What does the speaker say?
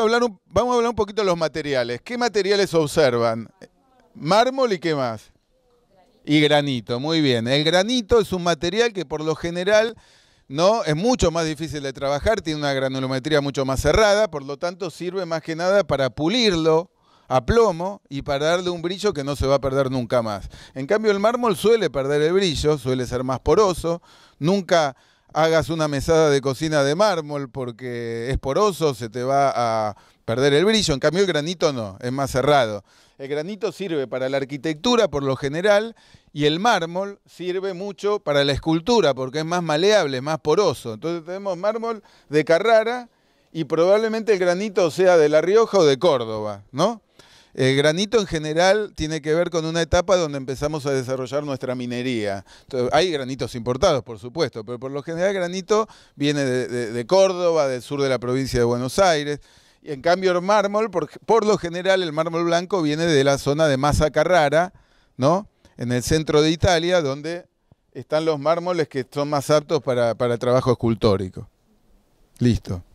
hablar vamos a hablar un poquito de los materiales. ¿Qué materiales observan? Mármol y qué más? Y granito, muy bien. El granito es un material que por lo general ¿no? Es mucho más difícil de trabajar, tiene una granulometría mucho más cerrada, por lo tanto sirve más que nada para pulirlo a plomo y para darle un brillo que no se va a perder nunca más. En cambio el mármol suele perder el brillo, suele ser más poroso, nunca hagas una mesada de cocina de mármol porque es poroso, se te va a perder el brillo. En cambio, el granito no, es más cerrado. El granito sirve para la arquitectura por lo general y el mármol sirve mucho para la escultura porque es más maleable, más poroso. Entonces tenemos mármol de Carrara y probablemente el granito sea de La Rioja o de Córdoba, ¿no? El granito en general tiene que ver con una etapa donde empezamos a desarrollar nuestra minería. hay granitos importados, por supuesto, pero por lo general el granito viene de, Córdoba, del sur de la provincia de Buenos Aires. Y en cambio el mármol, por, lo general el mármol blanco viene de la zona de Massa Carrara, ¿no? en el centro de Italia, donde están los mármoles que son más aptos para, para trabajo escultórico. Listo.